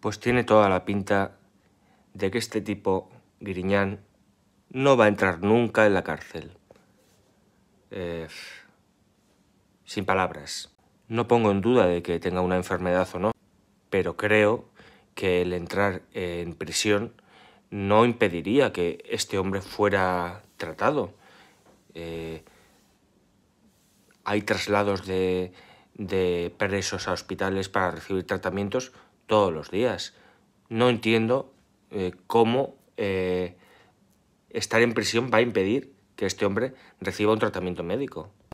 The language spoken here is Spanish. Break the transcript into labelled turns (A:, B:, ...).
A: Pues tiene toda la pinta de que este tipo, Griñán, no va a entrar nunca en la cárcel. Eh, sin palabras. No pongo en duda de que tenga una enfermedad o no, pero creo que el entrar en prisión no impediría que este hombre fuera tratado. Eh, hay traslados de presos a hospitales para recibir tratamientos todos los días. No entiendo eh, cómo eh, estar en prisión va a impedir que este hombre reciba un tratamiento médico.